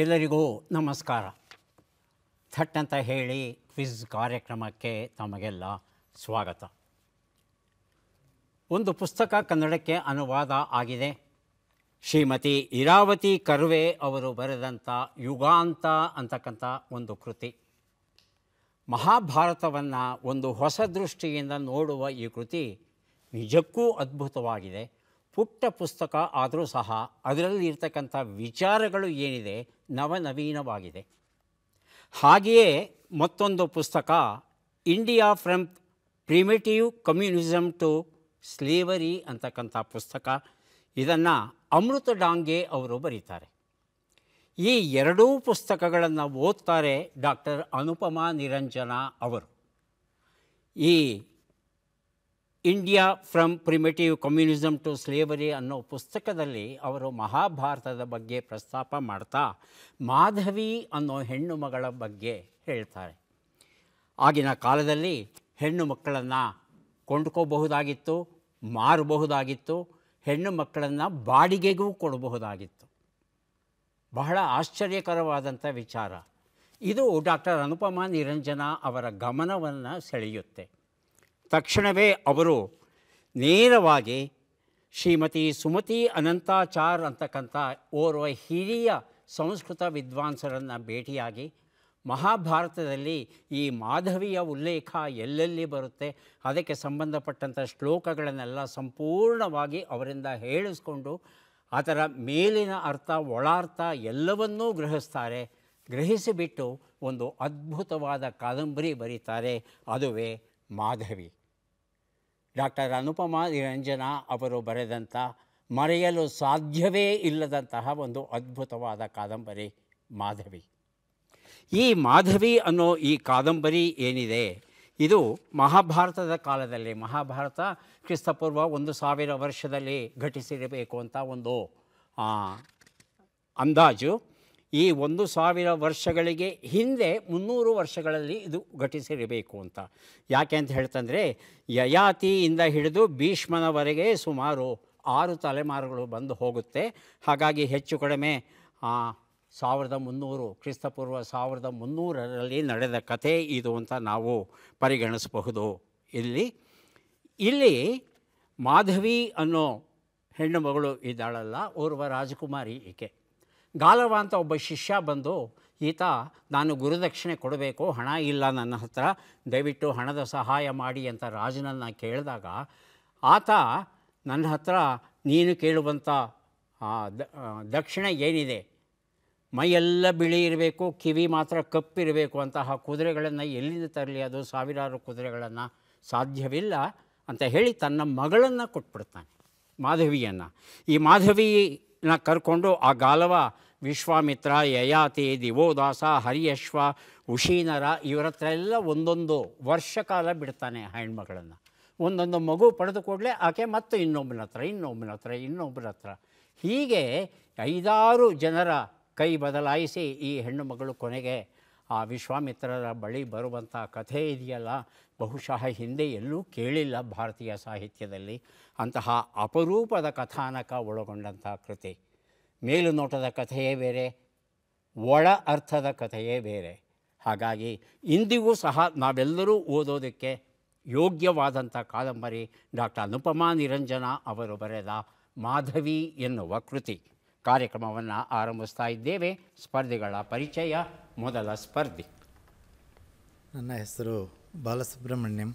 ಎಲ್ಲರಿಗೂ ನಮಸ್ಕಾರ ಥಟ್ ಅಂತ ಹೇಳಿ ಕ್ವಿಜ್ ಕಾರ್ಯಕ್ರಮಕ್ಕೆ ತಮಗೆಲ್ಲ ಸ್ವಾಗತ ಒಂದು ಪುಸ್ತಕ ಕನ್ನಡಕ್ಕೆ ಅನುವಾದ ಆಗಿದೆ ಶ್ರೀಮತಿ ಇರಾವತಿ ಕರ್ವೆ ಅವರು ಬರೆದಂಥ ಯುಗಾಂತ ಅಂತಕ್ಕಂಥ ಒಂದು ಕೃತಿ ಮಹಾಭಾರತವನ್ನು ಒಂದು ಹೊಸ ದೃಷ್ಟಿಯಿಂದ ನೋಡುವ ಈ ಕೃತಿ ನಿಜಕ್ಕೂ ಅದ್ಭುತವಾಗಿದೆ ಪುಟ್ಟ ಪುಸ್ತಕ ಆದರೂ ಸಹ ಅದರಲ್ಲಿ ಇರ್ತಕ್ಕಂಥ ವಿಚಾರಗಳು ಏನಿದೆ ನವನವೀನವಾಗಿದೆ ಹಾಗೆಯೇ ಮತ್ತೊಂದು ಪುಸ್ತಕ India from primitive communism to slavery ಅಂತಕ್ಕಂಥ ಪುಸ್ತಕ ಇದನ್ನು ಅಮೃತ ಡಾಂಗೆ ಅವರು ಬರೀತಾರೆ ಈ ಎರಡೂ ಪುಸ್ತಕಗಳನ್ನು ಓದ್ತಾರೆ ಡಾಕ್ಟರ್ ಅನುಪಮಾ ನಿರಂಜನ ಅವರು ಈ India from primitive communism to slavery ಅನ್ನೋ ಪುಸ್ತಕದಲ್ಲಿ ಅವರು ಮಹಾಭಾರತದ ಬಗ್ಗೆ ಪ್ರಸ್ತಾಪ ಮಾಡ್ತಾ ಮಾಧವಿ ಅನ್ನೋ ಹೆಣ್ಣು ಮಗಳ ಬಗ್ಗೆ ಹೇಳ್ತಾರೆ ಆಗಿನ ಕಾಲದಲ್ಲಿ ಹೆಣ್ಣು ಮಕ್ಕಳನ್ನು ಕೊಂಡ್ಕೋಬಹುದಾಗಿತ್ತು ಮಾರಬಹುದಾಗಿತ್ತು ಹೆಣ್ಣು ಮಕ್ಕಳನ್ನು ಬಾಡಿಗೆಗೂ ಕೊಡಬಹುದಾಗಿತ್ತು ಬಹಳ ಆಶ್ಚರ್ಯಕರವಾದಂಥ ವಿಚಾರ ಇದು ಡಾಕ್ಟರ್ ಅನುಪಮಾ ನಿರಂಜನ ಅವರ ಗಮನವನ್ನು ಸೆಳೆಯುತ್ತೆ ತಕ್ಷಣವೇ ಅವರು ನೇರವಾಗಿ ಶ್ರೀಮತಿ ಸುಮತಿ ಅನಂತಾಚಾರ್ ಅಂತಕ್ಕಂಥ ಓರ್ವ ಹಿರಿಯ ಸಂಸ್ಕೃತ ವಿದ್ವಾಂಸರನ್ನು ಭೇಟಿಯಾಗಿ ಮಹಾಭಾರತದಲ್ಲಿ ಈ ಮಾಧವಿಯ ಉಲ್ಲೇಖ ಎಲ್ಲೆಲ್ಲಿ ಬರುತ್ತೆ ಅದಕ್ಕೆ ಸಂಬಂಧಪಟ್ಟಂಥ ಶ್ಲೋಕಗಳನ್ನೆಲ್ಲ ಸಂಪೂರ್ಣವಾಗಿ ಅವರಿಂದ ಹೇಳಿಸ್ಕೊಂಡು ಅದರ ಮೇಲಿನ ಅರ್ಥ ಒಳಾರ್ಥ ಎಲ್ಲವನ್ನೂ ಗ್ರಹಿಸ್ತಾರೆ ಗ್ರಹಿಸಿಬಿಟ್ಟು ಒಂದು ಅದ್ಭುತವಾದ ಕಾದಂಬರಿ ಬರೀತಾರೆ ಅದುವೇ ಮಾಧವಿ ಡಾಕ್ಟರ್ ಅನುಪಮ ನಿರಂಜನ ಅವರು ಬರೆದಂಥ ಮರೆಯಲು ಸಾಧ್ಯವೇ ಇಲ್ಲದಂತಹ ಒಂದು ಅದ್ಭುತವಾದ ಕಾದಂಬರಿ ಮಾಧವಿ ಈ ಮಾಧವಿ ಅನ್ನೋ ಈ ಕಾದಂಬರಿ ಏನಿದೆ ಇದು ಮಹಾಭಾರತದ ಕಾಲದಲ್ಲಿ ಮಹಾಭಾರತ ಕ್ರಿಸ್ತಪೂರ್ವ ಒಂದು ಸಾವಿರ ವರ್ಷದಲ್ಲಿ ಘಟಿಸಿರಬೇಕು ಅಂತ ಒಂದು ಅಂದಾಜು ಈ ಒಂದು ಸಾವಿರ ವರ್ಷಗಳಿಗೆ ಹಿಂದೆ ಮುನ್ನೂರು ವರ್ಷಗಳಲ್ಲಿ ಇದು ಘಟಿಸಿರಬೇಕು ಅಂತ ಯಾಕೆ ಅಂತ ಹೇಳ್ತಂದರೆ ಯಯಾತಿಯಿಂದ ಹಿಡಿದು ಭೀಷ್ಮನವರೆಗೆ ಸುಮಾರು ಆರು ತಲೆಮಾರುಗಳು ಬಂದು ಹೋಗುತ್ತೆ ಹಾಗಾಗಿ ಹೆಚ್ಚು ಕಡಿಮೆ ಸಾವಿರದ ಮುನ್ನೂರು ಕ್ರಿಸ್ತಪೂರ್ವ ಸಾವಿರದ ಮುನ್ನೂರರಲ್ಲಿ ನಡೆದ ಕಥೆ ಇದು ಅಂತ ನಾವು ಪರಿಗಣಿಸಬಹುದು ಇಲ್ಲಿ ಇಲ್ಲಿ ಮಾಧವಿ ಅನ್ನೋ ಹೆಣ್ಣು ಮಗಳು ಇದ್ದಾಳಲ್ಲ ಓರ್ವ ರಾಜಕುಮಾರಿ ಈಕೆ ಗಾಲವ ಅಂತ ಒಬ್ಬ ಶಿಷ್ಯ ಬಂದು ಈತ ನಾನು ಗುರುದಕ್ಷಿಣೆ ಕೊಡಬೇಕು ಹಣ ಇಲ್ಲ ನನ್ನ ಹತ್ರ ದಯವಿಟ್ಟು ಹಣದ ಸಹಾಯ ಮಾಡಿ ಅಂತ ರಾಜನನ್ನು ಕೇಳಿದಾಗ ಆತ ನನ್ನ ಹತ್ರ ನೀನು ಕೇಳುವಂಥ ದಕ್ಷಿಣ ಏನಿದೆ ಮೈಯೆಲ್ಲ ಬಿಳಿ ಇರಬೇಕು ಕಿವಿ ಮಾತ್ರ ಕಪ್ಪಿರಬೇಕು ಅಂತಹ ಕುದುರೆಗಳನ್ನು ಎಲ್ಲಿಂದ ತರಲಿ ಅದು ಸಾವಿರಾರು ಕುದುರೆಗಳನ್ನು ಸಾಧ್ಯವಿಲ್ಲ ಅಂತ ಹೇಳಿ ತನ್ನ ಮಗಳನ್ನು ಕೊಟ್ಬಿಡ್ತಾನೆ ಮಾಧವಿಯನ್ನು ಈ ಮಾಧವಿ ನ ಕರ್ಕೊಂಡು ಆ ಗಾಲವ ವಿಶ್ವಾಮಿತ್ರ ಯಯಾತಿ ದಿವೋದಾಸ ಹರಿಯಶ್ವ ಉಶೀನರ ಇವರ ಹತ್ರ ಎಲ್ಲ ಒಂದೊಂದು ವರ್ಷ ಕಾಲ ಬಿಡ್ತಾನೆ ಹೆಣ್ಮಗಳನ್ನು ಒಂದೊಂದು ಮಗು ಪಡೆದು ಕೂಡಲೇ ಆಕೆ ಮತ್ತು ಇನ್ನೊಬ್ಬನ ಹತ್ರ ಇನ್ನೊಬ್ಬನ ಹತ್ರ ಇನ್ನೊಬ್ಬರ ಹತ್ರ ಹೀಗೆ ಐದಾರು ಜನರ ಕೈ ಬದಲಾಯಿಸಿ ಈ ಹೆಣ್ಣು ಮಗಳು ಕೊನೆಗೆ ಆ ವಿಶ್ವಾಮಿತ್ರರ ಬಳಿ ಬರುವಂಥ ಕಥೆ ಇದೆಯಲ್ಲ ಬಹುಶಃ ಹಿಂದೆ ಎಲ್ಲೂ ಕೇಳಿಲ್ಲ ಭಾರತೀಯ ಸಾಹಿತ್ಯದಲ್ಲಿ ಅಂತಹ ಅಪರೂಪದ ಕಥಾನಕ ಒಳಗೊಂಡಂಥ ಕೃತಿ ಮೇಲುನೋಟದ ಕಥೆಯೇ ಬೇರೆ ಒಳ ಅರ್ಥದ ಕಥೆಯೇ ಬೇರೆ ಹಾಗಾಗಿ ಇಂದಿಗೂ ಸಹ ನಾವೆಲ್ಲರೂ ಓದೋದಕ್ಕೆ ಯೋಗ್ಯವಾದಂಥ ಕಾದಂಬರಿ ಡಾಕ್ಟರ್ ಅನುಪಮಾ ನಿರಂಜನ ಅವರು ಬರೆದ ಮಾಧವಿ ಎನ್ನುವ ಕೃತಿ ಕಾರ್ಯಕ್ರಮವನ್ನು ಆರಂಭಿಸ್ತಾ ಇದ್ದೇವೆ ಸ್ಪರ್ಧೆಗಳ ಪರಿಚಯ ಮೊದಲ ಸ್ಪರ್ಧಿ ನನ್ನ ಹೆಸರು ಬಾಲಸುಬ್ರಹ್ಮಣ್ಯಂ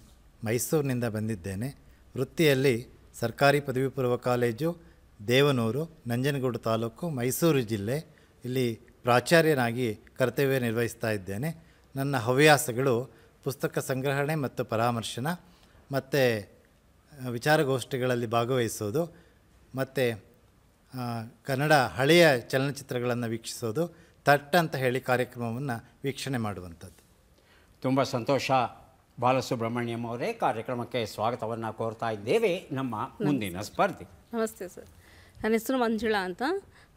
ಮೈಸೂರಿನಿಂದ ಬಂದಿದ್ದೇನೆ ವೃತ್ತಿಯಲ್ಲಿ ಸರ್ಕಾರಿ ಪದವಿ ಪೂರ್ವ ಕಾಲೇಜು ದೇವನೂರು ನಂಜನಗೂಡು ತಾಲೂಕು ಮೈಸೂರು ಜಿಲ್ಲೆ ಇಲ್ಲಿ ಪ್ರಾಚಾರ್ಯನಾಗಿ ಕರ್ತವ್ಯ ನಿರ್ವಹಿಸ್ತಾ ಇದ್ದೇನೆ ನನ್ನ ಹವ್ಯಾಸಗಳು ಪುಸ್ತಕ ಸಂಗ್ರಹಣೆ ಮತ್ತು ಪರಾಮರ್ಶನ ಮತ್ತು ವಿಚಾರಗೋಷ್ಠಿಗಳಲ್ಲಿ ಭಾಗವಹಿಸೋದು ಮತ್ತು ಕನ್ನಡ ಹಳೆಯ ಚಲನಚಿತ್ರಗಳನ್ನು ವೀಕ್ಷಿಸೋದು ತಟ್ ಅಂತ ಹೇಳಿ ಕಾರ್ಯಕ್ರಮವನ್ನು ವೀಕ್ಷಣೆ ಮಾಡುವಂಥದ್ದು ತುಂಬ ಸಂತೋಷ ಬಾಲಸುಬ್ರಹ್ಮಣ್ಯಂ ಅವರೇ ಕಾರ್ಯಕ್ರಮಕ್ಕೆ ಸ್ವಾಗತವನ್ನು ಕೋರ್ತಾ ಇದ್ದೇವೆ ನಮ್ಮ ಮುಂದಿನ ಸ್ಪರ್ಧೆ ನಮಸ್ತೆ ಸರ್ ನನ್ನ ಹೆಸರು ಮಂಜುಳಾ ಅಂತ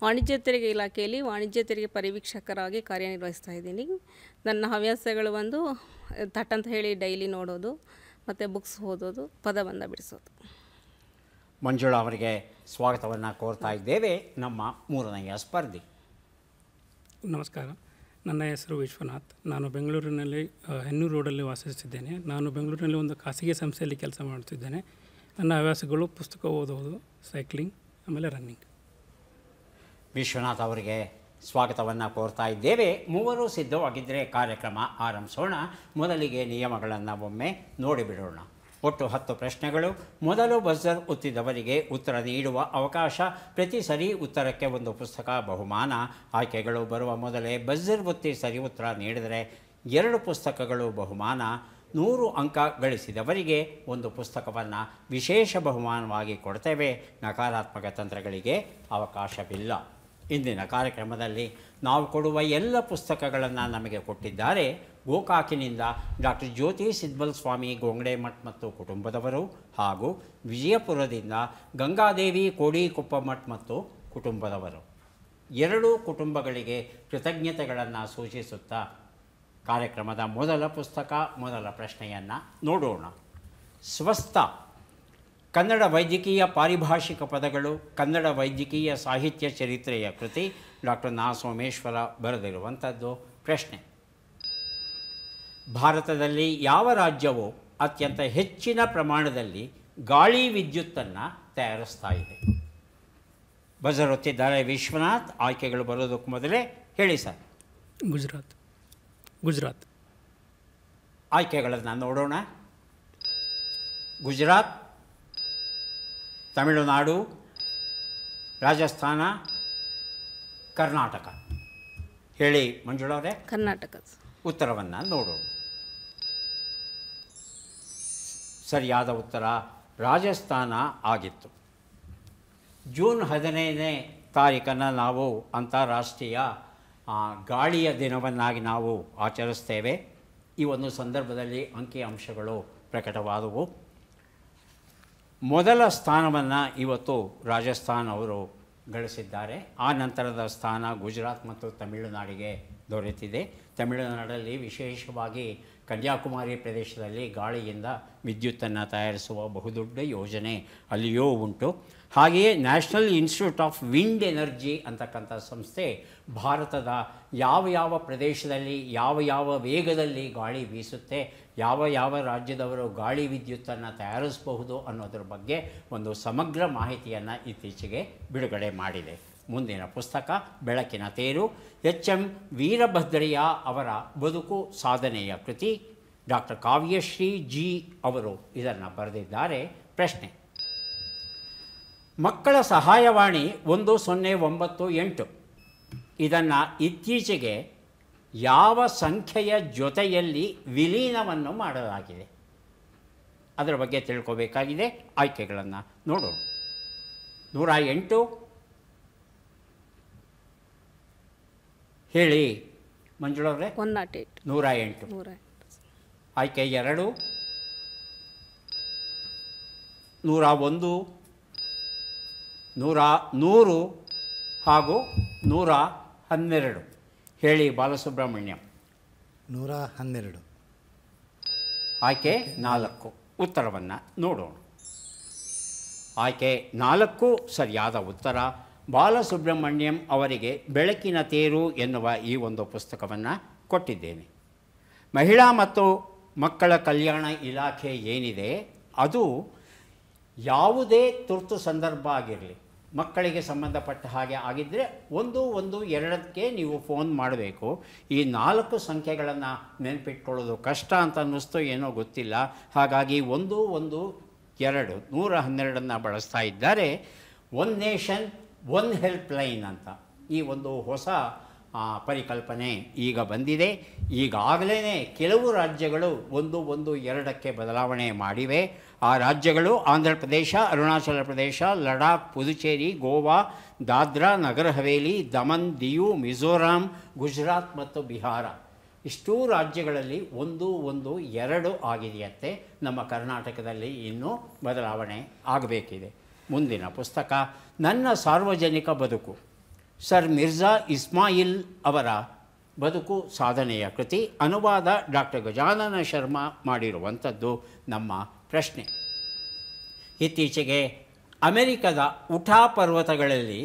ವಾಣಿಜ್ಯ ತೆರಿಗೆ ಇಲಾಖೆಯಲ್ಲಿ ವಾಣಿಜ್ಯ ತೆರಿಗೆ ಪರಿವೀಕ್ಷಕರಾಗಿ ಕಾರ್ಯನಿರ್ವಹಿಸ್ತಾ ಇದ್ದೀನಿ ನನ್ನ ಹವ್ಯಾಸಗಳು ಒಂದು ತಟ್ ಅಂತ ಹೇಳಿ ಡೈಲಿ ನೋಡೋದು ಮತ್ತು ಬುಕ್ಸ್ ಓದೋದು ಪದಬಂಧ ಬಿಡಿಸೋದು ಮಂಜುಳಾ ಅವರಿಗೆ ಸ್ವಾಗತವನ್ನು ಕೋರ್ತಾ ಇದ್ದೇವೆ ನಮ್ಮ ಮೂರನೆಯ ಸ್ಪರ್ಧಿ ನಮಸ್ಕಾರ ನನ್ನ ಹೆಸರು ವಿಶ್ವನಾಥ್ ನಾನು ಬೆಂಗಳೂರಿನಲ್ಲಿ ಹೆನ್ನೂರು ರೋಡಲ್ಲಿ ವಾಸಿಸುತ್ತಿದ್ದೇನೆ ನಾನು ಬೆಂಗಳೂರಿನಲ್ಲಿ ಒಂದು ಖಾಸಗಿ ಸಂಸ್ಥೆಯಲ್ಲಿ ಕೆಲಸ ಮಾಡುತ್ತಿದ್ದೇನೆ ನನ್ನ ಹವ್ಯಾಸಗಳು ಪುಸ್ತಕ ಓದುವುದು ಸೈಕ್ಲಿಂಗ್ ಆಮೇಲೆ ರನ್ನಿಂಗ್ ವಿಶ್ವನಾಥ್ ಅವರಿಗೆ ಸ್ವಾಗತವನ್ನು ಕೋರ್ತಾ ಇದ್ದೇವೆ ಮೂವರು ಸಿದ್ಧವಾಗಿದ್ದರೆ ಕಾರ್ಯಕ್ರಮ ಆರಂಭಿಸೋಣ ಮೊದಲಿಗೆ ನಿಯಮಗಳನ್ನು ಒಮ್ಮೆ ನೋಡಿಬಿಡೋಣ ಒಟ್ಟು ಹತ್ತು ಪ್ರಶ್ನೆಗಳು ಮೊದಲು ಬಜರ್ ಒತ್ತಿದವರಿಗೆ ಉತ್ತರ ನೀಡುವ ಅವಕಾಶ ಪ್ರತಿ ಸರಿ ಉತ್ತರಕ್ಕೆ ಒಂದು ಪುಸ್ತಕ ಬಹುಮಾನ ಆಯ್ಕೆಗಳು ಬರುವ ಮೊದಲೇ ಬಜರ್ ಒತ್ತಿ ಸರಿ ಉತ್ತರ ನೀಡಿದರೆ ಎರಡು ಪುಸ್ತಕಗಳು ಬಹುಮಾನ ನೂರು ಅಂಕ ಗಳಿಸಿದವರಿಗೆ ಒಂದು ಪುಸ್ತಕವನ್ನು ವಿಶೇಷ ಬಹುಮಾನವಾಗಿ ಕೊಡ್ತೇವೆ ನಕಾರಾತ್ಮಕ ತಂತ್ರಗಳಿಗೆ ಅವಕಾಶವಿಲ್ಲ ಇಂದಿನ ಕಾರ್ಯಕ್ರಮದಲ್ಲಿ ನಾವು ಕೊಡುವ ಎಲ್ಲ ಪುಸ್ತಕಗಳನ್ನು ನಮಗೆ ಕೊಟ್ಟಿದ್ದಾರೆ ಗೋಕಾಕಿನಿಂದ ಡಾಕ್ಟರ್ ಜ್ಯೋತಿ ಸಿದ್ಬಲ್ ಸ್ವಾಮಿ ಮಠ ಮತ್ತು ಕುಟುಂಬದವರು ಹಾಗೂ ವಿಜಯಪುರದಿಂದ ಗಂಗಾದೇವಿ ಕೋಡಿಕೊಪ್ಪಮಠ್ ಮತ್ತು ಕುಟುಂಬದವರು ಎರಡೂ ಕುಟುಂಬಗಳಿಗೆ ಕೃತಜ್ಞತೆಗಳನ್ನು ಸೂಚಿಸುತ್ತಾ ಕಾರ್ಯಕ್ರಮದ ಮೊದಲ ಪುಸ್ತಕ ಮೊದಲ ಪ್ರಶ್ನೆಯನ್ನು ನೋಡೋಣ ಸ್ವಸ್ಥ ಕನ್ನಡ ವೈದ್ಯಕೀಯ ಪಾರಿಭಾಷಿಕ ಪದಗಳು ಕನ್ನಡ ವೈದ್ಯಕೀಯ ಸಾಹಿತ್ಯ ಚರಿತ್ರೆಯ ಕೃತಿ ಡಾಕ್ಟರ್ ನಾ ಸೋಮೇಶ್ವರ ಬರೆದಿರುವಂಥದ್ದು ಪ್ರಶ್ನೆ ಭಾರತದಲ್ಲಿ ಯಾವ ರಾಜ್ಯವು ಅತ್ಯಂತ ಹೆಚ್ಚಿನ ಪ್ರಮಾಣದಲ್ಲಿ ಗಾಳಿ ವಿದ್ಯುತ್ತನ್ನು ತಯಾರಿಸ್ತಾ ಇದೆ ಬಜರೊತ್ತಿದ್ದಾರೆ ವಿಶ್ವನಾಥ್ ಆಯ್ಕೆಗಳು ಬರೋದಕ್ಕೂ ಮೊದಲೇ ಹೇಳಿ ಸರ್ ಗುಜರಾತ್ ಗುಜರಾತ್ ಆಯ್ಕೆಗಳನ್ನು ನೋಡೋಣ ಗುಜರಾತ್ ತಮಿಳುನಾಡು ರಾಜಸ್ಥಾನ ಕರ್ನಾಟಕ ಹೇಳಿ ಮಂಜುಳವರೇ ಕರ್ನಾಟಕ ಉತ್ತರವನ್ನು ನೋಡೋಣ ಸರಿಯಾದ ಉತ್ತರ ರಾಜಸ್ಥಾನ ಆಗಿತ್ತು ಜೂನ್ ಹದಿನೈದನೇ ತಾರೀಕನ್ನು ನಾವು ಅಂತಾರಾಷ್ಟ್ರೀಯ ಗಾಳಿಯ ದಿನವನ್ನಾಗಿ ನಾವು ಆಚರಿಸ್ತೇವೆ ಈ ಒಂದು ಸಂದರ್ಭದಲ್ಲಿ ಅಂಕಿಅಂಶಗಳು ಪ್ರಕಟವಾದವು ಮೊದಲ ಸ್ಥಾನವನ್ನು ಇವತ್ತು ರಾಜಸ್ಥಾನ ಅವರು ಗಳಿಸಿದ್ದಾರೆ ಆ ನಂತರದ ಸ್ಥಾನ ಗುಜರಾತ್ ಮತ್ತು ತಮಿಳುನಾಡಿಗೆ ದೊರೆತಿದೆ ತಮಿಳುನಾಡಲ್ಲಿ ವಿಶೇಷವಾಗಿ ಕನ್ಯಾಕುಮಾರಿ ಪ್ರದೇಶದಲ್ಲಿ ಗಾಳಿಯಿಂದ ವಿದ್ಯುತ್ತನ್ನು ತಯಾರಿಸುವ ಬಹುದೊಡ್ಡ ಯೋಜನೆ ಅಲ್ಲಿಯೂ ಉಂಟು ಹಾಗೆಯೇ national institute of wind energy ಅಂತಕ್ಕಂಥ ಸಂಸ್ಥೆ ಭಾರತದ ಯಾವ ಯಾವ ಪ್ರದೇಶದಲ್ಲಿ ಯಾವ ಯಾವ ವೇಗದಲ್ಲಿ ಗಾಳಿ ಬೀಸುತ್ತೆ ಯಾವ ಯಾವ ರಾಜ್ಯದವರು ಗಾಳಿ ವಿದ್ಯುತ್ತನ್ನು ತಯಾರಿಸಬಹುದು ಅನ್ನೋದ್ರ ಬಗ್ಗೆ ಒಂದು ಸಮಗ್ರ ಮಾಹಿತಿಯನ್ನು ಇತ್ತೀಚೆಗೆ ಬಿಡುಗಡೆ ಮಾಡಿದೆ ಮುಂದಿನ ಪುಸ್ತಕ ಬೆಳಕಿನ ತೇರು ಎಚ್ ಎಂ ವೀರಭದ್ರಯ್ಯ ಅವರ ಬದುಕು ಸಾಧನೆಯ ಕೃತಿ ಡಾಕ್ಟರ್ ಕಾವ್ಯಶ್ರೀ ಜಿ ಅವರು ಇದನ್ನು ಬರೆದಿದ್ದಾರೆ ಪ್ರಶ್ನೆ ಮಕ್ಕಳ ಸಹಾಯವಾಣಿ ಒಂದು ಸೊನ್ನೆ ಒಂಬತ್ತು ಎಂಟು ಇದನ್ನು ಇತ್ತೀಚೆಗೆ ಯಾವ ಸಂಖ್ಯೆಯ ಜೊತೆಯಲ್ಲಿ ವಿಲೀನವನ್ನು ಮಾಡಲಾಗಿದೆ ಅದರ ಬಗ್ಗೆ ತಿಳ್ಕೋಬೇಕಾಗಿದೆ ಆಯ್ಕೆಗಳನ್ನು ನೋಡೋಣ ನೂರ ಎಂಟು ಹೇಳಿ ಮಂಜುಳವ್ರೆ ಒನ್ ನಾಟ್ ಏಟ್ ನೂರ ಎಂಟು ನೂರ ಆಯ್ಕೆ ಎರಡು ನೂರ ಒಂದು ನೂರ ನೂರು ಹಾಗೂ ನೂರ ಹನ್ನೆರಡು ಹೇಳಿ ಬಾಲಸುಬ್ರಹ್ಮಣ್ಯಂ ನೂರ ಹನ್ನೆರಡು ಆಯ್ಕೆ ನಾಲ್ಕು ಉತ್ತರವನ್ನು ನೋಡೋಣ ಆಯ್ಕೆ ನಾಲ್ಕು ಸರಿಯಾದ ಉತ್ತರ ಬಾಲಸುಬ್ರಹ್ಮಣ್ಯಂ ಅವರಿಗೆ ಬೆಳಕಿನ ತೇರು ಎನ್ನುವ ಈ ಒಂದು ಪುಸ್ತಕವನ್ನು ಕೊಟ್ಟಿದ್ದೇನೆ ಮಹಿಳಾ ಮತ್ತು ಮಕ್ಕಳ ಕಲ್ಯಾಣ ಇಲಾಖೆ ಏನಿದೆ ಅದು ಯಾವುದೇ ತುರ್ತು ಸಂದರ್ಭ ಆಗಿರಲಿ ಮಕ್ಕಳಿಗೆ ಸಂಬಂಧಪಟ್ಟ ಹಾಗೆ ಆಗಿದ್ದರೆ ಒಂದು ಒಂದು ಎರಡಕ್ಕೆ ನೀವು ಫೋನ್ ಮಾಡಬೇಕು ಈ ನಾಲ್ಕು ಸಂಖ್ಯೆಗಳನ್ನು ನೆನಪಿಟ್ಕೊಳ್ಳೋದು ಕಷ್ಟ ಅಂತ ಅನ್ನಿಸ್ತು ಏನೋ ಗೊತ್ತಿಲ್ಲ ಹಾಗಾಗಿ ಒಂದು ಒಂದು ಎರಡು ನೂರ ಹನ್ನೆರಡನ್ನು ಬಳಸ್ತಾ ಇದ್ದಾರೆ one nation one helpline ಅಂತ ಈ ಒಂದು ಹೊಸ ಪರಿಕಲ್ಪನೆ ಈಗ ಬಂದಿದೆ ಈಗಾಗಲೇ ಕೆಲವು ರಾಜ್ಯಗಳು ಒಂದು ಒಂದು ಎರಡಕ್ಕೆ ಬದಲಾವಣೆ ಮಾಡಿವೆ ಆ ರಾಜ್ಯಗಳು ಆಂಧ್ರ ಪ್ರದೇಶ ಅರುಣಾಚಲ ಪ್ರದೇಶ ಲಡಾಖ್ ಪುದುಚೇರಿ ಗೋವಾ ದಾದ್ರಾ ನಗರ ಹವೇಲಿ ದಮನ್ ದಿಯು ಮಿಜೋರಾಂ ಗುಜರಾತ್ ಮತ್ತು ಬಿಹಾರ ಇಷ್ಟೂ ರಾಜ್ಯಗಳಲ್ಲಿ ಒಂದು ಒಂದು ಎರಡು ಆಗಿದೆಯಂತೆ ನಮ್ಮ ಕರ್ನಾಟಕದಲ್ಲಿ ಇನ್ನೂ ಬದಲಾವಣೆ ಆಗಬೇಕಿದೆ ಮುಂದಿನ ಪುಸ್ತಕ ನನ್ನ ಸಾರ್ವಜನಿಕ ಬದುಕು ಸರ್ ಮಿರ್ಜಾ ಇಸ್ಮಾಯಿಲ್ ಅವರ ಬದುಕು ಸಾಧನೆಯ ಕೃತಿ ಅನುವಾದ ಡಾಕ್ಟರ್ ಗಜಾನನ ಶರ್ಮಾ ಮಾಡಿರುವಂಥದ್ದು ನಮ್ಮ ಪ್ರಶ್ನೆ ಇತ್ತೀಚೆಗೆ ಅಮೆರಿಕದ ಉಠಾ ಪರ್ವತಗಳಲ್ಲಿ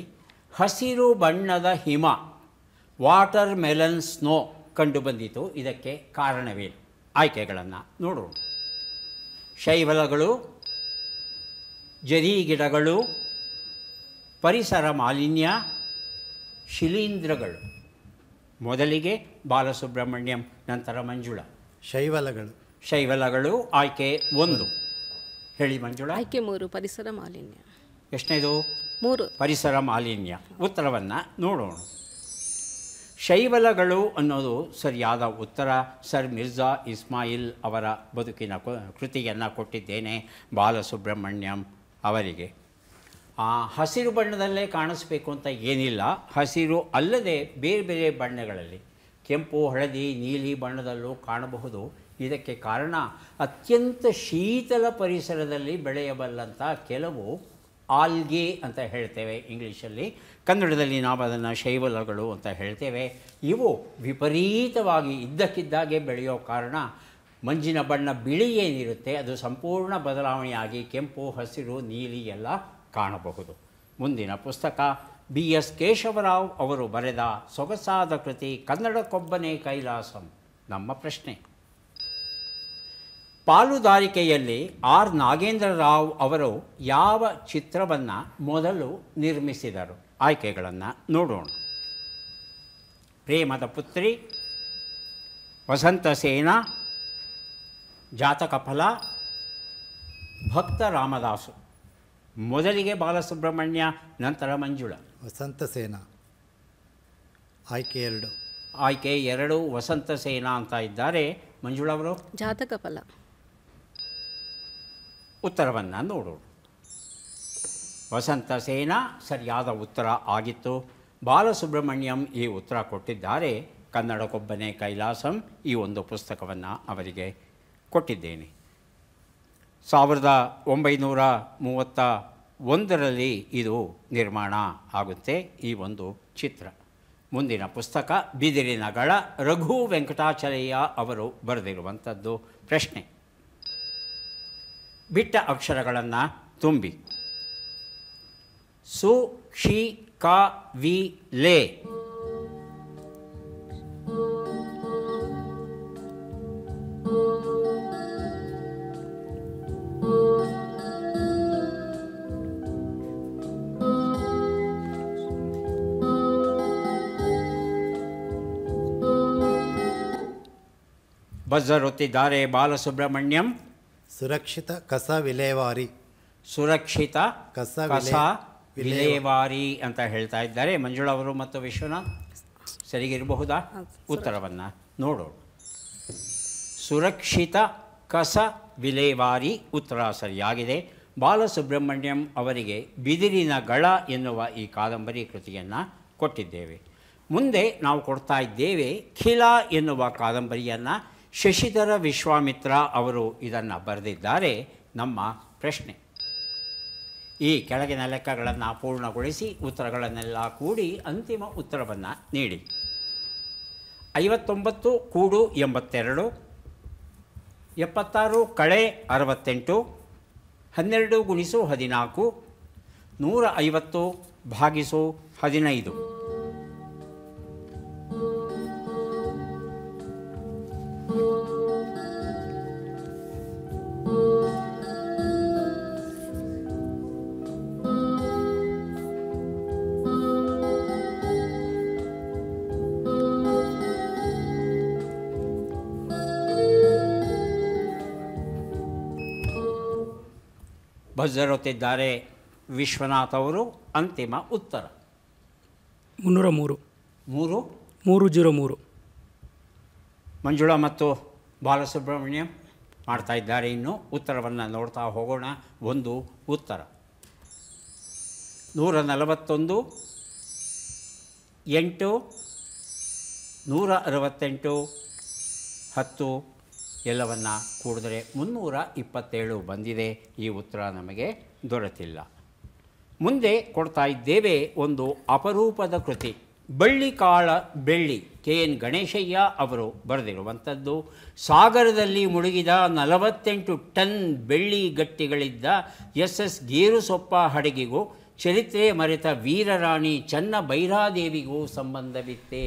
ಹಸಿರು ಬಣ್ಣದ ಹಿಮ ವಾಟರ್ ಮೆಲನ್ ಸ್ನೋ ಕಂಡುಬಂದಿತು ಇದಕ್ಕೆ ಕಾರಣವೇನು ಆಯ್ಕೆಗಳನ್ನು ನೋಡೋಣ ಶೈವಲಗಳು ಜರಿ ಗಿಡಗಳು ಪರಿಸರ ಮಾಲಿನ್ಯ ಶಿಲೀಂಧ್ರಗಳು ಮೊದಲಿಗೆ ಬಾಲಸುಬ್ರಹ್ಮಣ್ಯಂ ನಂತರ ಮಂಜುಳ ಶೈವಲಗಳು ಶೈವಲಗಳು ಆಯ್ಕೆ ಒಂದು ಹೇಳಿ ಮಂಜುಳ ಆಯ್ಕೆ ಮೂರು ಪರಿಸರ ಮಾಲಿನ್ಯ ಎಷ್ಟನೇದು ಮೂರು ಪರಿಸರ ಮಾಲಿನ್ಯ ಉತ್ತರವನ್ನು ನೋಡೋಣ ಶೈವಲಗಳು ಅನ್ನೋದು ಸರಿಯಾದ ಉತ್ತರ ಸರ್ ಮಿರ್ಜಾ ಇಸ್ಮಾಯಿಲ್ ಅವರ ಬದುಕಿನ ಕೃತಿಯನ್ನು ಕೊಟ್ಟಿದ್ದೇನೆ ಬಾಲಸುಬ್ರಹ್ಮಣ್ಯಂ ಅವರಿಗೆ ಆ ಹಸಿರು ಬಣ್ಣದಲ್ಲೇ ಕಾಣಿಸ್ಬೇಕು ಅಂತ ಏನಿಲ್ಲ ಹಸಿರು ಅಲ್ಲದೆ ಬೇರೆ ಬೇರೆ ಬಣ್ಣಗಳಲ್ಲಿ ಕೆಂಪು ಹಳದಿ ನೀಲಿ ಬಣ್ಣದಲ್ಲೂ ಕಾಣಬಹುದು ಇದಕ್ಕೆ ಕಾರಣ ಅತ್ಯಂತ ಶೀತಲ ಪರಿಸರದಲ್ಲಿ ಬೆಳೆಯಬಲ್ಲಂಥ ಕೆಲವು ಆಲ್ಗೆ ಅಂತ ಹೇಳ್ತೇವೆ ಇಂಗ್ಲೀಷಲ್ಲಿ ಕನ್ನಡದಲ್ಲಿ ನಾವು ಅದನ್ನು ಶೈವಲಗಳು ಅಂತ ಹೇಳ್ತೇವೆ ಇವು ವಿಪರೀತವಾಗಿ ಇದ್ದಕ್ಕಿದ್ದಾಗೆ ಬೆಳೆಯೋ ಕಾರಣ ಮಂಜಿನ ಬಣ್ಣ ಬಿಳಿ ಏನಿರುತ್ತೆ ಅದು ಸಂಪೂರ್ಣ ಬದಲಾವಣೆಯಾಗಿ ಕೆಂಪು ಹಸಿರು ನೀಲಿ ಎಲ್ಲ ಕಾಣಬಹುದು ಮುಂದಿನ ಪುಸ್ತಕ ಬಿ ಎಸ್ ಕೇಶವರಾವ್ ಅವರು ಬರೆದ ಸೊಗಸಾದ ಕೃತಿ ಕನ್ನಡಕ್ಕೊಬ್ಬನೇ ಕೈಲಾಸಂ ನಮ್ಮ ಪ್ರಶ್ನೆ ಪಾಲುದಾರಿಕೆಯಲ್ಲಿ ಆರ್ ನಾಗೇಂದ್ರ ರಾವ್ ಅವರು ಯಾವ ಚಿತ್ರವನ್ನು ಮೊದಲು ನಿರ್ಮಿಸಿದರು ಆಯ್ಕೆಗಳನ್ನು ನೋಡೋಣ ಪ್ರೇಮದ ಪುತ್ರಿ ವಸಂತ ಸೇನಾ ಜಾತಕ ಫಲ ಭಕ್ತ ರಾಮದಾಸು ಮೊದಲಿಗೆ ಬಾಲಸುಬ್ರಹ್ಮಣ್ಯ ನಂತರ ಮಂಜುಳ ವಸಂತ ಸೇನಾ ಆಯ್ಕೆ ಎರಡು ಆಯ್ಕೆ ಎರಡು ವಸಂತ ಸೇನಾ ಅಂತ ಇದ್ದಾರೆ ಅವರು ಜಾತಕ ಫಲ ಉತ್ತರವನ್ನು ನೋಡೋಣ ಸೇನಾ ಸರಿಯಾದ ಉತ್ತರ ಆಗಿತ್ತು ಬಾಲಸುಬ್ರಹ್ಮಣ್ಯಂ ಈ ಉತ್ತರ ಕೊಟ್ಟಿದ್ದಾರೆ ಕನ್ನಡಕ್ಕೊಬ್ಬನೇ ಕೈಲಾಸಂ ಈ ಒಂದು ಪುಸ್ತಕವನ್ನು ಅವರಿಗೆ ಕೊಟ್ಟಿದ್ದೇನೆ ಸಾವಿರದ ಒಂಬೈನೂರ ಮೂವತ್ತ ಒಂದರಲ್ಲಿ ಇದು ನಿರ್ಮಾಣ ಆಗುತ್ತೆ ಈ ಒಂದು ಚಿತ್ರ ಮುಂದಿನ ಪುಸ್ತಕ ಬಿದಿರಿನಗಳ ರಘು ವೆಂಕಟಾಚಲಯ್ಯ ಅವರು ಬರೆದಿರುವಂಥದ್ದು ಪ್ರಶ್ನೆ ಬಿಟ್ಟ ಅಕ್ಷರಗಳನ್ನು ತುಂಬಿ ಸು ಕ್ಷಿ ಕ ವಿ ಲೇ ಹೊತ್ತಿದ್ದಾರೆ ಬಾಲಸುಬ್ರಹ್ಮಣ್ಯಂ ಸುರಕ್ಷಿತ ಕಸ ವಿಲೇವಾರಿ ಸುರಕ್ಷಿತ ಕಸ ಕಸ ವಿಲೇವಾರಿ ಅಂತ ಹೇಳ್ತಾ ಇದ್ದಾರೆ ಮಂಜುಳ ಅವರು ಮತ್ತು ವಿಶ್ವನಾಥ್ ಸರಿಗಿರಬಹುದಾ ಉತ್ತರವನ್ನು ನೋಡೋಣ ಸುರಕ್ಷಿತ ಕಸ ವಿಲೇವಾರಿ ಉತ್ತರ ಸರಿಯಾಗಿದೆ ಬಾಲಸುಬ್ರಹ್ಮಣ್ಯಂ ಅವರಿಗೆ ಬಿದಿರಿನ ಗಳ ಎನ್ನುವ ಈ ಕಾದಂಬರಿ ಕೃತಿಯನ್ನು ಕೊಟ್ಟಿದ್ದೇವೆ ಮುಂದೆ ನಾವು ಕೊಡ್ತಾ ಇದ್ದೇವೆ ಖಿಲಾ ಎನ್ನುವ ಕಾದಂಬರಿಯನ್ನು ಶಶಿಧರ ವಿಶ್ವಾಮಿತ್ರ ಅವರು ಇದನ್ನು ಬರೆದಿದ್ದಾರೆ ನಮ್ಮ ಪ್ರಶ್ನೆ ಈ ಕೆಳಗಿನ ಲೆಕ್ಕಗಳನ್ನು ಪೂರ್ಣಗೊಳಿಸಿ ಉತ್ತರಗಳನ್ನೆಲ್ಲ ಕೂಡಿ ಅಂತಿಮ ಉತ್ತರವನ್ನು ನೀಡಿ ಐವತ್ತೊಂಬತ್ತು ಕೂಡು ಎಂಬತ್ತೆರಡು ಎಪ್ಪತ್ತಾರು ಕಳೆ ಅರವತ್ತೆಂಟು ಹನ್ನೆರಡು ಗುಣಿಸು ಹದಿನಾಲ್ಕು ನೂರ ಐವತ್ತು ಭಾಗಿಸು ಹದಿನೈದು ಹೊರಟಿದ್ದಾರೆ ವಿಶ್ವನಾಥ್ ಅವರು ಅಂತಿಮ ಉತ್ತರ ಮುನ್ನೂರ ಮೂರು ಮೂರು ಮೂರು ಜೀರೋ ಮೂರು ಮಂಜುಳಾ ಮತ್ತು ಬಾಲಸುಬ್ರಹ್ಮಣ್ಯಂ ಮಾಡ್ತಾ ಇದ್ದಾರೆ ಇನ್ನು ಉತ್ತರವನ್ನು ನೋಡ್ತಾ ಹೋಗೋಣ ಒಂದು ಉತ್ತರ ನೂರ ನಲವತ್ತೊಂದು ಎಂಟು ನೂರ ಅರವತ್ತೆಂಟು ಹತ್ತು ಎಲ್ಲವನ್ನು ಕೂಡಿದ್ರೆ ಮುನ್ನೂರ ಇಪ್ಪತ್ತೇಳು ಬಂದಿದೆ ಈ ಉತ್ತರ ನಮಗೆ ದೊರೆತಿಲ್ಲ ಮುಂದೆ ಕೊಡ್ತಾ ಇದ್ದೇವೆ ಒಂದು ಅಪರೂಪದ ಕೃತಿ ಬಳ್ಳಿ ಕಾಳ ಬೆಳ್ಳಿ ಕೆ ಎನ್ ಗಣೇಶಯ್ಯ ಅವರು ಬರೆದಿರುವಂಥದ್ದು ಸಾಗರದಲ್ಲಿ ಮುಳುಗಿದ ನಲವತ್ತೆಂಟು ಟನ್ ಬೆಳ್ಳಿ ಗಟ್ಟಿಗಳಿದ್ದ ಎಸ್ ಎಸ್ ಗೇರುಸೊಪ್ಪ ಹಡಗಿಗೂ ಚರಿತ್ರೆ ಮರೆತ ವೀರರಾಣಿ ಚನ್ನ ಬೈರಾದೇವಿಗೂ ಸಂಬಂಧವಿತ್ತೆ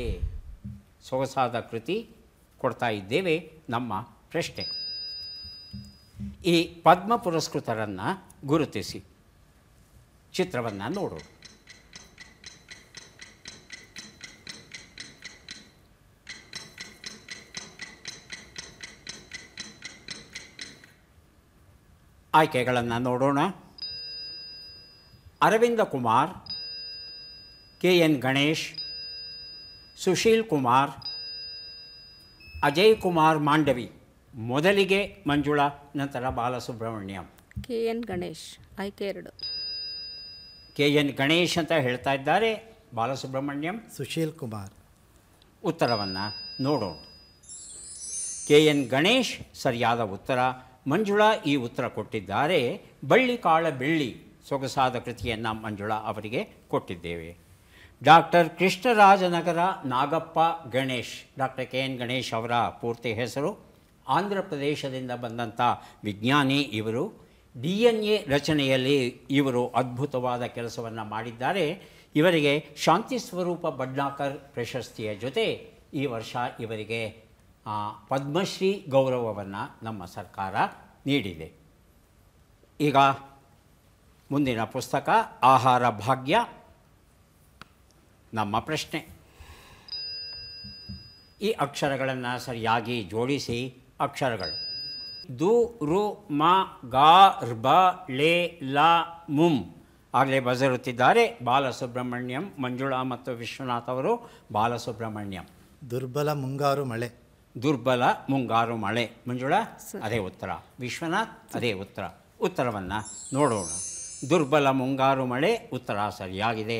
ಸೊಗಸಾದ ಕೃತಿ ಕೊಡ್ತಾ ಇದ್ದೇವೆ ನಮ್ಮ ಪ್ರಶ್ನೆ ಈ ಪದ್ಮ ಪುರಸ್ಕೃತರನ್ನು ಗುರುತಿಸಿ ಚಿತ್ರವನ್ನು ನೋಡು ಆಯ್ಕೆಗಳನ್ನು ನೋಡೋಣ ಅರವಿಂದ ಕುಮಾರ್ ಕೆ ಎನ್ ಗಣೇಶ್ ಸುಶೀಲ್ ಕುಮಾರ್ ಅಜಯ್ ಕುಮಾರ್ ಮಾಂಡವಿ ಮೊದಲಿಗೆ ಮಂಜುಳಾ ನಂತರ ಬಾಲಸುಬ್ರಹ್ಮಣ್ಯಂ ಕೆ ಎನ್ ಗಣೇಶ್ ಆಯ್ಕೆ ಎರಡು ಕೆ ಎನ್ ಗಣೇಶ್ ಅಂತ ಹೇಳ್ತಾ ಇದ್ದಾರೆ ಬಾಲಸುಬ್ರಹ್ಮಣ್ಯಂ ಸುಶೀಲ್ ಕುಮಾರ್ ಉತ್ತರವನ್ನು ನೋಡೋಣ ಕೆ ಎನ್ ಗಣೇಶ್ ಸರಿಯಾದ ಉತ್ತರ ಮಂಜುಳಾ ಈ ಉತ್ತರ ಕೊಟ್ಟಿದ್ದಾರೆ ಬಳ್ಳಿ ಕಾಳ ಬೆಳ್ಳಿ ಸೊಗಸಾದ ಕೃತಿಯನ್ನು ಮಂಜುಳಾ ಅವರಿಗೆ ಕೊಟ್ಟಿದ್ದೇವೆ doctor Krishnarajanagara Nagappa Ganesh doctor K N Ganesh ಅವರ ಪೂರ್ತಿ ಹೆಸರು ಆಂಧ್ರ ಪ್ರದೇಶದಿಂದ ಬಂದಂಥ ವಿಜ್ಞಾನಿ ಇವರು ಡಿ ಎನ್ ಎ ರಚನೆಯಲ್ಲಿ ಇವರು ಅದ್ಭುತವಾದ ಕೆಲಸವನ್ನು ಮಾಡಿದ್ದಾರೆ ಇವರಿಗೆ ಶಾಂತಿ ಸ್ವರೂಪ ಬಡ್ನಾಕರ್ ಪ್ರಶಸ್ತಿಯ ಜೊತೆ ಈ ವರ್ಷ ಇವರಿಗೆ ಪದ್ಮಶ್ರೀ ಗೌರವವನ್ನು ನಮ್ಮ ಸರ್ಕಾರ ನೀಡಿದೆ ಈಗ ಮುಂದಿನ ಪುಸ್ತಕ ಆಹಾರ ಭಾಗ್ಯ ನಮ್ಮ ಪ್ರಶ್ನೆ ಈ ಅಕ್ಷರಗಳನ್ನು ಸರಿಯಾಗಿ ಜೋಡಿಸಿ ಅಕ್ಷರಗಳು ದು ರು ಮ ಗಾ ರ್ಬ ಲೇ ಲ ಮುಂ ಆಗಲೇ ಬಜರುತ್ತಿದ್ದಾರೆ ಬಾಲಸುಬ್ರಹ್ಮಣ್ಯಂ ಮಂಜುಳಾ ಮತ್ತು ವಿಶ್ವನಾಥ್ ಅವರು ಬಾಲಸುಬ್ರಹ್ಮಣ್ಯಂ ದುರ್ಬಲ ಮುಂಗಾರು ಮಳೆ ದುರ್ಬಲ ಮುಂಗಾರು ಮಳೆ ಮಂಜುಳಾ ಅದೇ ಉತ್ತರ ವಿಶ್ವನಾಥ್ ಅದೇ ಉತ್ತರ ಉತ್ತರವನ್ನು ನೋಡೋಣ ದುರ್ಬಲ ಮುಂಗಾರು ಮಳೆ ಉತ್ತರ ಸರಿಯಾಗಿದೆ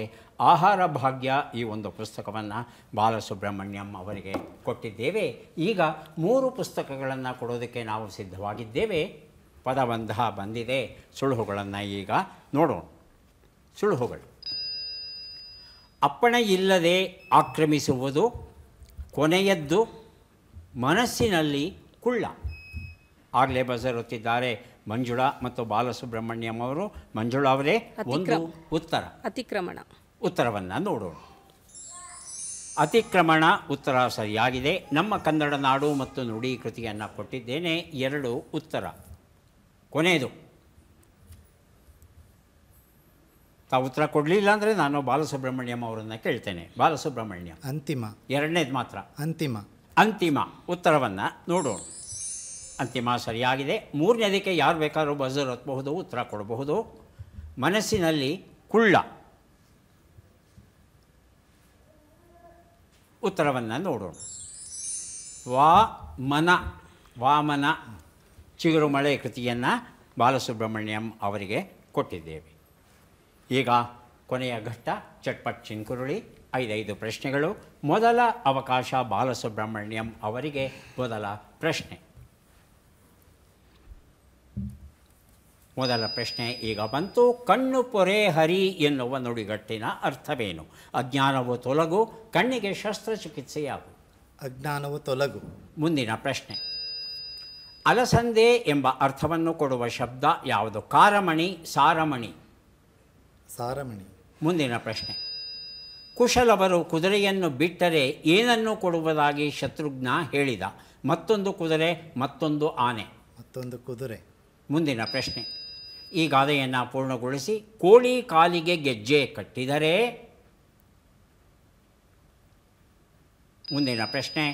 ಆಹಾರ ಭಾಗ್ಯ ಈ ಒಂದು ಪುಸ್ತಕವನ್ನು ಬಾಲಸುಬ್ರಹ್ಮಣ್ಯಂ ಅವರಿಗೆ ಕೊಟ್ಟಿದ್ದೇವೆ ಈಗ ಮೂರು ಪುಸ್ತಕಗಳನ್ನು ಕೊಡೋದಕ್ಕೆ ನಾವು ಸಿದ್ಧವಾಗಿದ್ದೇವೆ ಪದಬಂಧ ಬಂದಿದೆ ಸುಳುಹುಗಳನ್ನು ಈಗ ನೋಡೋಣ ಸುಳುಹುಗಳು ಅಪ್ಪಣೆ ಇಲ್ಲದೆ ಆಕ್ರಮಿಸುವುದು ಕೊನೆಯದ್ದು ಮನಸ್ಸಿನಲ್ಲಿ ಕುಳ್ಳ ಆಗಲೇ ಬಸರುತ್ತಿದ್ದಾರೆ ಮಂಜುಳಾ ಮತ್ತು ಬಾಲಸುಬ್ರಹ್ಮಣ್ಯಂ ಅವರು ಮಂಜುಳಾ ಅವರೇ ಒಂದು ಉತ್ತರ ಅತಿಕ್ರಮಣ ಉತ್ತರವನ್ನು ನೋಡೋಣ ಅತಿಕ್ರಮಣ ಉತ್ತರ ಸರಿಯಾಗಿದೆ ನಮ್ಮ ಕನ್ನಡ ನಾಡು ಮತ್ತು ನುಡಿ ಕೃತಿಯನ್ನು ಕೊಟ್ಟಿದ್ದೇನೆ ಎರಡು ಉತ್ತರ ಕೊನೆಯದು ತಾವು ಉತ್ತರ ಕೊಡಲಿಲ್ಲ ಅಂದರೆ ನಾನು ಬಾಲಸುಬ್ರಹ್ಮಣ್ಯಂ ಅವರನ್ನು ಕೇಳ್ತೇನೆ ಬಾಲಸುಬ್ರಹ್ಮಣ್ಯ ಅಂತಿಮ ಎರಡನೇದು ಮಾತ್ರ ಅಂತಿಮ ಅಂತಿಮ ಉತ್ತರವನ್ನು ನೋಡೋಣ ಅಂತಿಮ ಸರಿಯಾಗಿದೆ ಮೂರನೇದಕ್ಕೆ ಯಾರು ಬೇಕಾದರೂ ಬಜರ್ ಹತ್ತಬಹುದು ಉತ್ತರ ಕೊಡಬಹುದು ಮನಸ್ಸಿನಲ್ಲಿ ಕುಳ್ಳ ಉತ್ತರವನ್ನು ನೋಡೋಣ ವಾ ಮನ ವಾಮನ ಮಳೆ ಕೃತಿಯನ್ನು ಬಾಲಸುಬ್ರಹ್ಮಣ್ಯಂ ಅವರಿಗೆ ಕೊಟ್ಟಿದ್ದೇವೆ ಈಗ ಕೊನೆಯ ಘಟ್ಟ ಚಟ್ಪಟ್ ಚಿಂಕುರುಳಿ ಐದೈದು ಪ್ರಶ್ನೆಗಳು ಮೊದಲ ಅವಕಾಶ ಬಾಲಸುಬ್ರಹ್ಮಣ್ಯಂ ಅವರಿಗೆ ಮೊದಲ ಪ್ರಶ್ನೆ ಮೊದಲ ಪ್ರಶ್ನೆ ಈಗ ಬಂತು ಕಣ್ಣು ಪೊರೆ ಹರಿ ಎನ್ನುವ ನುಡಿಗಟ್ಟಿನ ಅರ್ಥವೇನು ಅಜ್ಞಾನವು ತೊಲಗು ಕಣ್ಣಿಗೆ ಶಸ್ತ್ರಚಿಕಿತ್ಸೆಯಾಗು ಅಜ್ಞಾನವು ತೊಲಗು ಮುಂದಿನ ಪ್ರಶ್ನೆ ಅಲಸಂದೆ ಎಂಬ ಅರ್ಥವನ್ನು ಕೊಡುವ ಶಬ್ದ ಯಾವುದು ಕಾರಮಣಿ ಸಾರಮಣಿ ಸಾರಮಣಿ ಮುಂದಿನ ಪ್ರಶ್ನೆ ಕುಶಲವರು ಕುದುರೆಯನ್ನು ಬಿಟ್ಟರೆ ಏನನ್ನು ಕೊಡುವುದಾಗಿ ಶತ್ರುಘ್ನ ಹೇಳಿದ ಮತ್ತೊಂದು ಕುದುರೆ ಮತ್ತೊಂದು ಆನೆ ಮತ್ತೊಂದು ಕುದುರೆ ಮುಂದಿನ ಪ್ರಶ್ನೆ ಈ ಗಾದೆಯನ್ನು ಪೂರ್ಣಗೊಳಿಸಿ ಕೋಳಿ ಕಾಲಿಗೆ ಗೆಜ್ಜೆ ಕಟ್ಟಿದರೆ ಮುಂದಿನ ಪ್ರಶ್ನೆ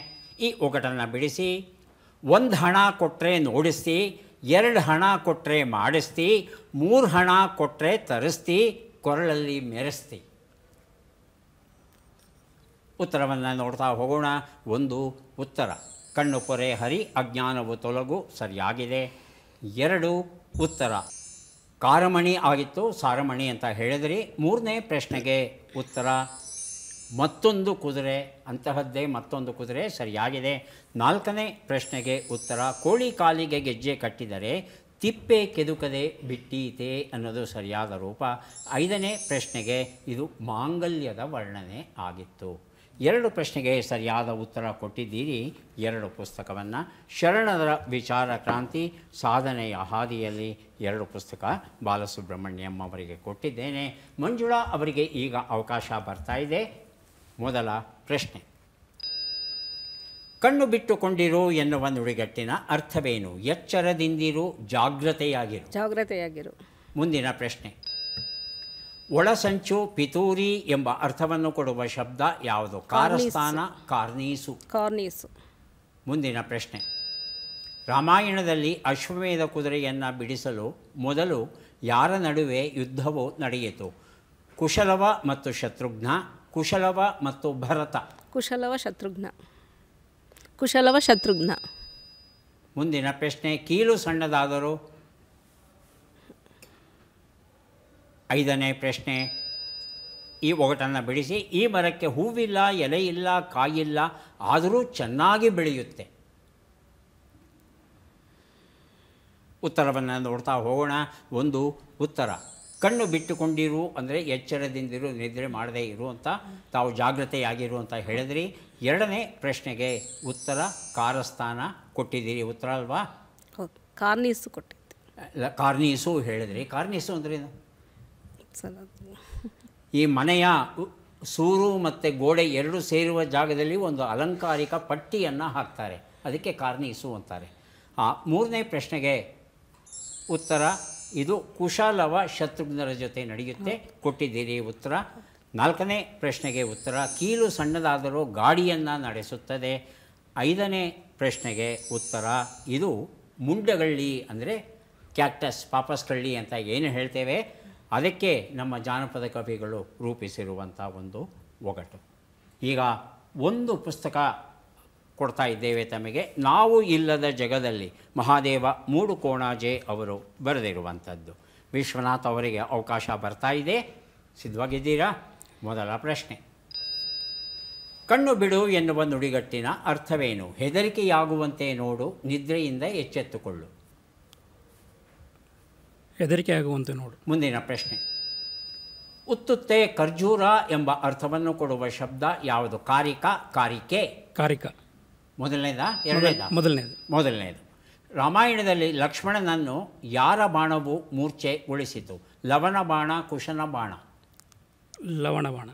ಈ ಒಗಟನ್ನು ಬಿಡಿಸಿ ಒಂದು ಹಣ ಕೊಟ್ಟರೆ ನೋಡಿಸ್ತಿ ಎರಡು ಹಣ ಕೊಟ್ಟರೆ ಮಾಡಿಸ್ತಿ ಮೂರು ಹಣ ಕೊಟ್ಟರೆ ತರಿಸ್ತಿ ಕೊರಳಲ್ಲಿ ಮೆರೆಸ್ತಿ ಉತ್ತರವನ್ನು ನೋಡ್ತಾ ಹೋಗೋಣ ಒಂದು ಉತ್ತರ ಕಣ್ಣು ಪೊರೆ ಹರಿ ಅಜ್ಞಾನವು ತೊಲಗು ಸರಿಯಾಗಿದೆ ಎರಡು ಉತ್ತರ ಕಾರಮಣಿ ಆಗಿತ್ತು ಸಾರಮಣಿ ಅಂತ ಹೇಳಿದ್ರಿ ಮೂರನೇ ಪ್ರಶ್ನೆಗೆ ಉತ್ತರ ಮತ್ತೊಂದು ಕುದುರೆ ಅಂತಹದ್ದೇ ಮತ್ತೊಂದು ಕುದುರೆ ಸರಿಯಾಗಿದೆ ನಾಲ್ಕನೇ ಪ್ರಶ್ನೆಗೆ ಉತ್ತರ ಕೋಳಿ ಕಾಲಿಗೆ ಗೆಜ್ಜೆ ಕಟ್ಟಿದರೆ ತಿಪ್ಪೆ ಕೆದುಕದೆ ಬಿಟ್ಟೀತೆ ಅನ್ನೋದು ಸರಿಯಾದ ರೂಪ ಐದನೇ ಪ್ರಶ್ನೆಗೆ ಇದು ಮಾಂಗಲ್ಯದ ವರ್ಣನೆ ಆಗಿತ್ತು ಎರಡು ಪ್ರಶ್ನೆಗೆ ಸರಿಯಾದ ಉತ್ತರ ಕೊಟ್ಟಿದ್ದೀರಿ ಎರಡು ಪುಸ್ತಕವನ್ನು ಶರಣರ ವಿಚಾರ ಕ್ರಾಂತಿ ಸಾಧನೆಯ ಹಾದಿಯಲ್ಲಿ ಎರಡು ಪುಸ್ತಕ ಬಾಲಸುಬ್ರಹ್ಮಣ್ಯಂ ಅವರಿಗೆ ಕೊಟ್ಟಿದ್ದೇನೆ ಮಂಜುಳಾ ಅವರಿಗೆ ಈಗ ಅವಕಾಶ ಬರ್ತಾ ಇದೆ ಮೊದಲ ಪ್ರಶ್ನೆ ಕಣ್ಣು ಬಿಟ್ಟುಕೊಂಡಿರು ಎನ್ನುವ ನುಡಿಗಟ್ಟಿನ ಅರ್ಥವೇನು ಎಚ್ಚರದಿಂದಿರು ಜಾಗ್ರತೆಯಾಗಿರು ಜಾಗ್ರತೆಯಾಗಿರು ಮುಂದಿನ ಪ್ರಶ್ನೆ ಒಳಸಂಚು ಪಿತೂರಿ ಎಂಬ ಅರ್ಥವನ್ನು ಕೊಡುವ ಶಬ್ದ ಯಾವುದು ಕಾರಸ್ಥಾನ ಕಾರ್ನೀಸು ಕಾರ್ನೀಸು ಮುಂದಿನ ಪ್ರಶ್ನೆ ರಾಮಾಯಣದಲ್ಲಿ ಅಶ್ವಮೇಧ ಕುದುರೆಯನ್ನು ಬಿಡಿಸಲು ಮೊದಲು ಯಾರ ನಡುವೆ ಯುದ್ಧವು ನಡೆಯಿತು ಕುಶಲವ ಮತ್ತು ಶತ್ರುಘ್ನ ಕುಶಲವ ಮತ್ತು ಭರತ ಕುಶಲವ ಶತ್ರುಘ್ನ ಕುಶಲವ ಶತ್ರುಘ್ನ ಮುಂದಿನ ಪ್ರಶ್ನೆ ಕೀಲು ಸಣ್ಣದಾದರೂ ಐದನೇ ಪ್ರಶ್ನೆ ಈ ಒಗಟನ್ನು ಬಿಡಿಸಿ ಈ ಮರಕ್ಕೆ ಹೂವಿಲ್ಲ ಎಲೆ ಇಲ್ಲ ಕಾಯಿಲ್ಲ ಆದರೂ ಚೆನ್ನಾಗಿ ಬೆಳೆಯುತ್ತೆ ಉತ್ತರವನ್ನು ನೋಡ್ತಾ ಹೋಗೋಣ ಒಂದು ಉತ್ತರ ಕಣ್ಣು ಬಿಟ್ಟುಕೊಂಡಿರು ಅಂದರೆ ಎಚ್ಚರದಿಂದಿರು ನಿದ್ರೆ ಮಾಡದೇ ಇರು ಅಂತ ತಾವು ಜಾಗ್ರತೆಯಾಗಿರು ಅಂತ ಹೇಳಿದ್ರಿ ಎರಡನೇ ಪ್ರಶ್ನೆಗೆ ಉತ್ತರ ಕಾರಸ್ಥಾನ ಕೊಟ್ಟಿದ್ದೀರಿ ಉತ್ತರ ಅಲ್ವಾ ಕಾರ್ನೀಸು ಕೊಟ್ಟಿದ್ದೆ ಕಾರ್ನೀಸು ಹೇಳಿದ್ರಿ ಕಾರ್ನೀಸು ಅಂದ್ರೇನು ಈ ಮನೆಯ ಸೂರು ಮತ್ತು ಗೋಡೆ ಎರಡು ಸೇರುವ ಜಾಗದಲ್ಲಿ ಒಂದು ಅಲಂಕಾರಿಕ ಪಟ್ಟಿಯನ್ನು ಹಾಕ್ತಾರೆ ಅದಕ್ಕೆ ಕಾರ್ನಿಸು ಅಂತಾರೆ ಆ ಮೂರನೇ ಪ್ರಶ್ನೆಗೆ ಉತ್ತರ ಇದು ಕುಶಾಲವ ಶತ್ರುಘ್ನರ ಜೊತೆ ನಡೆಯುತ್ತೆ ಕೊಟ್ಟಿದ್ದೀರಿ ಉತ್ತರ ನಾಲ್ಕನೇ ಪ್ರಶ್ನೆಗೆ ಉತ್ತರ ಕೀಲು ಸಣ್ಣದಾದರೂ ಗಾಡಿಯನ್ನು ನಡೆಸುತ್ತದೆ ಐದನೇ ಪ್ರಶ್ನೆಗೆ ಉತ್ತರ ಇದು ಮುಂಡಗಳ್ಳಿ ಅಂದರೆ ಕ್ಯಾಕ್ಟಸ್ ಪಾಪಸ್ಕಳ್ಳಿ ಅಂತ ಏನು ಹೇಳ್ತೇವೆ ಅದಕ್ಕೆ ನಮ್ಮ ಜಾನಪದ ಕವಿಗಳು ರೂಪಿಸಿರುವಂಥ ಒಂದು ಒಗಟು ಈಗ ಒಂದು ಪುಸ್ತಕ ಕೊಡ್ತಾ ಇದ್ದೇವೆ ತಮಗೆ ನಾವು ಇಲ್ಲದ ಜಗದಲ್ಲಿ ಮಹಾದೇವ ಮೂಡುಕೋಣಾಜೆ ಅವರು ಬರೆದಿರುವಂಥದ್ದು ವಿಶ್ವನಾಥ್ ಅವರಿಗೆ ಅವಕಾಶ ಬರ್ತಾ ಇದೆ ಸಿದ್ಧವಾಗಿದ್ದೀರಾ ಮೊದಲ ಪ್ರಶ್ನೆ ಕಣ್ಣು ಬಿಡು ಎನ್ನುವ ನುಡಿಗಟ್ಟಿನ ಅರ್ಥವೇನು ಹೆದರಿಕೆಯಾಗುವಂತೆ ನೋಡು ನಿದ್ರೆಯಿಂದ ಎಚ್ಚೆತ್ತುಕೊಳ್ಳು ಹೆದರಿಕೆ ಆಗುವಂತೆ ನೋಡು ಮುಂದಿನ ಪ್ರಶ್ನೆ ಉತ್ತುತ್ತೆ ಖರ್ಜೂರ ಎಂಬ ಅರ್ಥವನ್ನು ಕೊಡುವ ಶಬ್ದ ಯಾವುದು ಕಾರಿಕ ಕಾರಿಕೆ ಕಾರಿಕ ಮೊದಲನೇದ ಎರಡನೇದ ಮೊದಲನೇದು ಮೊದಲನೇದು ರಾಮಾಯಣದಲ್ಲಿ ಲಕ್ಷ್ಮಣನನ್ನು ಯಾರ ಬಾಣವು ಮೂರ್ಛೆಗೊಳಿಸಿತು ಲವಣ ಬಾಣ ಕುಶನ ಬಾಣ ಲವಣ ಬಾಣ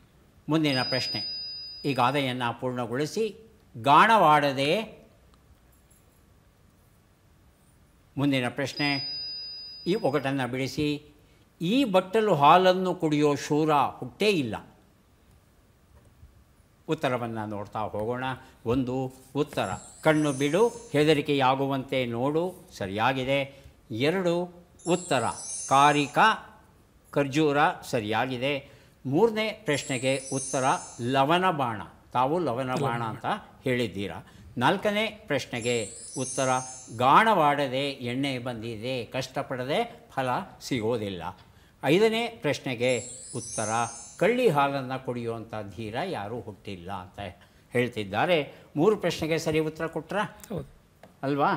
ಮುಂದಿನ ಪ್ರಶ್ನೆ ಈ ಗಾದೆಯನ್ನು ಪೂರ್ಣಗೊಳಿಸಿ ಗಾಣವಾಡದೆ ಮುಂದಿನ ಪ್ರಶ್ನೆ ಈ ಒಗಟನ್ನು ಬಿಡಿಸಿ ಈ ಬಟ್ಟಲು ಹಾಲನ್ನು ಕುಡಿಯೋ ಶೂರ ಹುಟ್ಟೇ ಇಲ್ಲ ಉತ್ತರವನ್ನು ನೋಡ್ತಾ ಹೋಗೋಣ ಒಂದು ಉತ್ತರ ಕಣ್ಣು ಬಿಡು ಹೆದರಿಕೆಯಾಗುವಂತೆ ನೋಡು ಸರಿಯಾಗಿದೆ ಎರಡು ಉತ್ತರ ಕಾರಿಕ ಖರ್ಜೂರ ಸರಿಯಾಗಿದೆ ಮೂರನೇ ಪ್ರಶ್ನೆಗೆ ಉತ್ತರ ಲವನ ಬಾಣ ತಾವು ಲವನ ಬಾಣ ಅಂತ ಹೇಳಿದ್ದೀರಾ ನಾಲ್ಕನೇ ಪ್ರಶ್ನೆಗೆ ಉತ್ತರ ಗಾಣವಾಡದೆ ಎಣ್ಣೆ ಬಂದಿದೆ ಕಷ್ಟಪಡದೆ ಫಲ ಸಿಗೋದಿಲ್ಲ ಐದನೇ ಪ್ರಶ್ನೆಗೆ ಉತ್ತರ ಕಳ್ಳಿ ಹಾಲನ್ನು ಕುಡಿಯುವಂಥ ಧೀರ ಯಾರೂ ಹುಟ್ಟಿಲ್ಲ ಅಂತ ಹೇಳ್ತಿದ್ದಾರೆ ಮೂರು ಪ್ರಶ್ನೆಗೆ ಸರಿ ಉತ್ತರ ಕೊಟ್ರ ಅಲ್ವಾ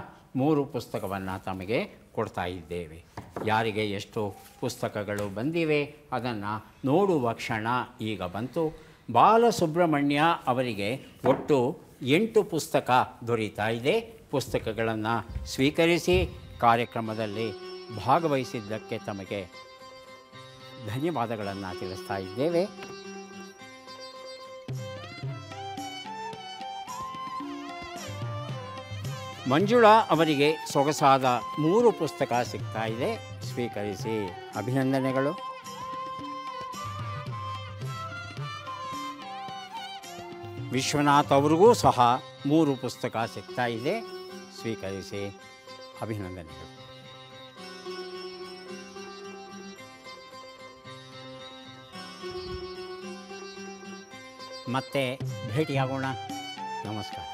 ಮೂರು ಪುಸ್ತಕವನ್ನು ತಮಗೆ ಕೊಡ್ತಾ ಇದ್ದೇವೆ ಯಾರಿಗೆ ಎಷ್ಟು ಪುಸ್ತಕಗಳು ಬಂದಿವೆ ಅದನ್ನು ನೋಡುವ ಕ್ಷಣ ಈಗ ಬಂತು ಬಾಲಸುಬ್ರಹ್ಮಣ್ಯ ಅವರಿಗೆ ಒಟ್ಟು ಎಂಟು ಪುಸ್ತಕ ದೊರೀತಾ ಇದೆ ಪುಸ್ತಕಗಳನ್ನು ಸ್ವೀಕರಿಸಿ ಕಾರ್ಯಕ್ರಮದಲ್ಲಿ ಭಾಗವಹಿಸಿದ್ದಕ್ಕೆ ತಮಗೆ ಧನ್ಯವಾದಗಳನ್ನು ತಿಳಿಸ್ತಾ ಇದ್ದೇವೆ ಮಂಜುಳಾ ಅವರಿಗೆ ಸೊಗಸಾದ ಮೂರು ಪುಸ್ತಕ ಸಿಗ್ತಾ ಇದೆ ಸ್ವೀಕರಿಸಿ ಅಭಿನಂದನೆಗಳು ವಿಶ್ವನಾಥ್ ಅವರಿಗೂ ಸಹ ಮೂರು ಪುಸ್ತಕ ಸಿಗ್ತಾ ಇದೆ ಸ್ವೀಕರಿಸಿ ಅಭಿನಂದನೆಗಳು ಮತ್ತೆ ಭೇಟಿಯಾಗೋಣ ನಮಸ್ಕಾರ